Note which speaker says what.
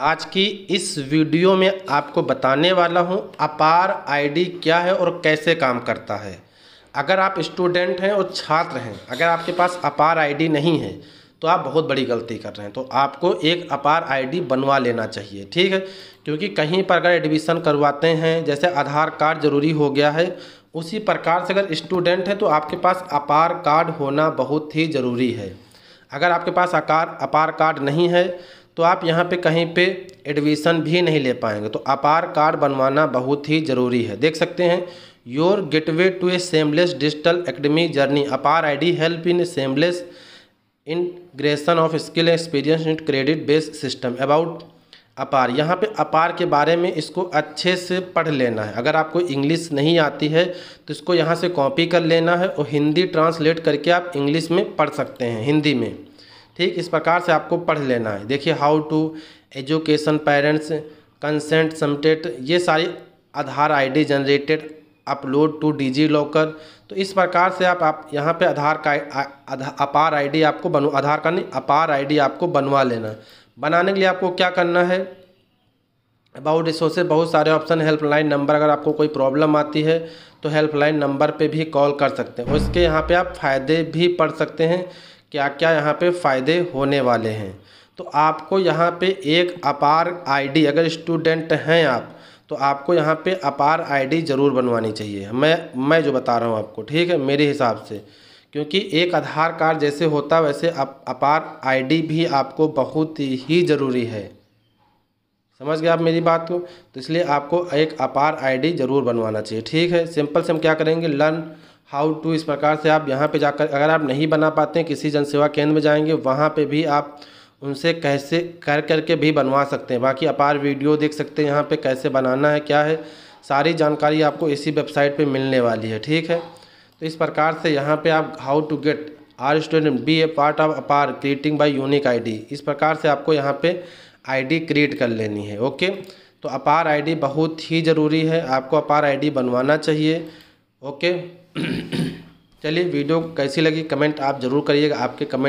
Speaker 1: आज की इस वीडियो में आपको बताने वाला हूं अपार आईडी क्या है और कैसे काम करता है अगर आप स्टूडेंट हैं और छात्र हैं अगर आपके पास अपार आईडी नहीं है तो आप बहुत बड़ी गलती कर रहे हैं तो आपको एक अपार आईडी बनवा लेना चाहिए ठीक है क्योंकि कहीं पर अगर एडमिशन करवाते हैं जैसे आधार कार्ड ज़रूरी हो गया है उसी प्रकार से अगर स्टूडेंट हैं तो आपके पास अपार कार्ड होना बहुत ही ज़रूरी है अगर आपके पास अकार अपार कार्ड नहीं है तो आप यहाँ पे कहीं पे एडमिशन भी नहीं ले पाएंगे तो अपार कार्ड बनवाना बहुत ही ज़रूरी है देख सकते हैं your gateway to a seamless digital academy journey APAAR ID help in seamless integration of skill experience in credit based system about APAAR यहाँ पे अपार के बारे में इसको अच्छे से पढ़ लेना है अगर आपको इंग्लिश नहीं आती है तो इसको यहाँ से कॉपी कर लेना है और हिंदी ट्रांसलेट करके आप इंग्लिश में पढ़ सकते हैं हिंदी में ठीक इस प्रकार से आपको पढ़ लेना है देखिए how to education parents consent समटेट ये सारी Aadhaar ID generated upload to DigiLocker तो इस प्रकार से आप आप यहाँ पे आधार का अपार आईडी आपको बनवा आधार का नहीं अपार आईडी आपको बनवा लेना बनाने के लिए आपको क्या करना है अबाउट रिसोर्सेज बहुत सारे ऑप्शन हेल्पलाइन नंबर अगर आपको कोई प्रॉब्लम आती है तो हेल्पलाइन नंबर पे भी कॉल कर सकते हैं उसके यहाँ पे आप फ़ायदे भी पढ़ सकते हैं क्या क्या यहाँ पे फ़ायदे होने वाले हैं तो आपको यहाँ पे एक अपार आईडी अगर स्टूडेंट हैं आप तो आपको यहाँ पे अपार आईडी ज़रूर बनवानी चाहिए मैं मैं जो बता रहा हूँ आपको ठीक है मेरे हिसाब से क्योंकि एक आधार कार्ड जैसे होता वैसे अप, अपार आई भी आपको बहुत ही ज़रूरी है समझ गए आप मेरी बात को तो इसलिए आपको एक अपार आईडी ज़रूर बनवाना चाहिए ठीक है सिंपल से हम क्या करेंगे लर्न हाउ टू इस प्रकार से आप यहाँ पे जाकर अगर आप नहीं बना पाते हैं किसी जनसेवा केंद्र में जाएंगे वहाँ पे भी आप उनसे कैसे कर करके भी बनवा सकते हैं बाकी अपार वीडियो देख सकते हैं यहाँ पे कैसे बनाना है क्या है सारी जानकारी आपको इसी वेबसाइट पे मिलने वाली है ठीक है तो इस प्रकार से यहाँ पे आप how to get our student be a part of APAAR creating by unique I इस प्रकार से आपको यहाँ पर आई क्रिएट कर लेनी है ओके तो अपार आई बहुत ही ज़रूरी है आपको अपार आई बनवाना चाहिए ओके चलिए वीडियो कैसी लगी कमेंट आप ज़रूर करिएगा आपके कमेंट